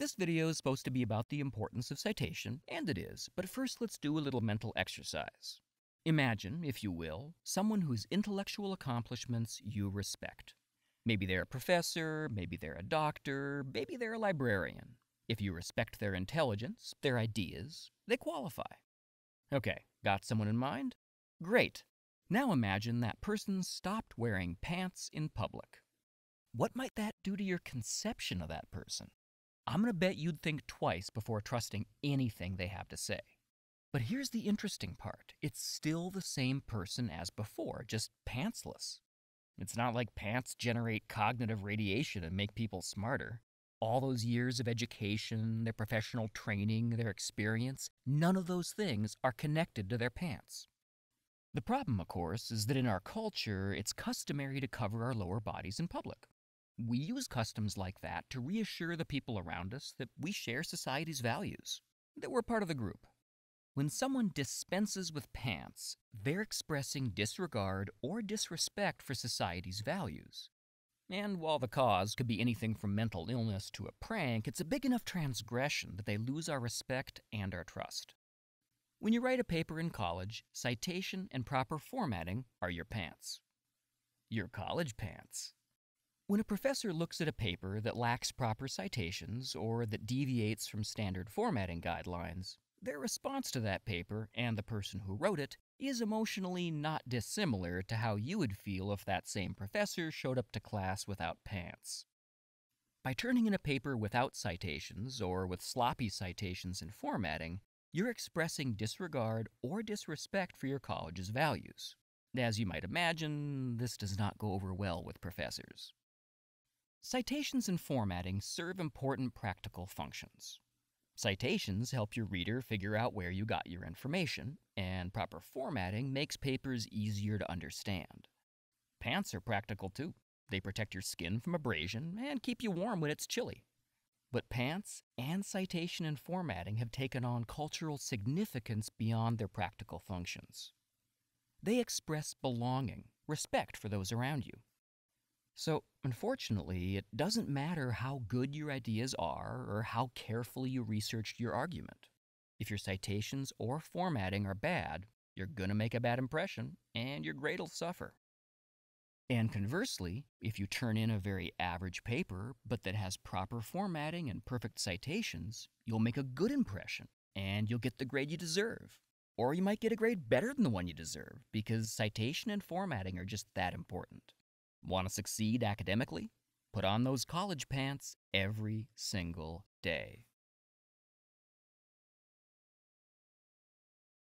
This video is supposed to be about the importance of citation, and it is, but first let's do a little mental exercise. Imagine, if you will, someone whose intellectual accomplishments you respect. Maybe they're a professor, maybe they're a doctor, maybe they're a librarian. If you respect their intelligence, their ideas, they qualify. Okay, got someone in mind? Great. Now imagine that person stopped wearing pants in public. What might that do to your conception of that person? I'm going to bet you'd think twice before trusting anything they have to say. But here's the interesting part it's still the same person as before, just pantsless. It's not like pants generate cognitive radiation and make people smarter. All those years of education, their professional training, their experience, none of those things are connected to their pants. The problem, of course, is that in our culture, it's customary to cover our lower bodies in public. We use customs like that to reassure the people around us that we share society's values, that we're part of the group. When someone dispenses with pants, they're expressing disregard or disrespect for society's values. And while the cause could be anything from mental illness to a prank, it's a big enough transgression that they lose our respect and our trust. When you write a paper in college, citation and proper formatting are your pants. Your college pants. When a professor looks at a paper that lacks proper citations or that deviates from standard formatting guidelines, their response to that paper and the person who wrote it is emotionally not dissimilar to how you would feel if that same professor showed up to class without pants. By turning in a paper without citations or with sloppy citations and formatting, you're expressing disregard or disrespect for your college's values. As you might imagine, this does not go over well with professors. Citations and formatting serve important practical functions. Citations help your reader figure out where you got your information, and proper formatting makes papers easier to understand. Pants are practical too. They protect your skin from abrasion and keep you warm when it's chilly. But pants and citation and formatting have taken on cultural significance beyond their practical functions. They express belonging, respect for those around you, so, unfortunately, it doesn't matter how good your ideas are or how carefully you researched your argument. If your citations or formatting are bad, you're going to make a bad impression and your grade will suffer. And conversely, if you turn in a very average paper but that has proper formatting and perfect citations, you'll make a good impression and you'll get the grade you deserve. Or you might get a grade better than the one you deserve because citation and formatting are just that important. Want to succeed academically? Put on those college pants every single day.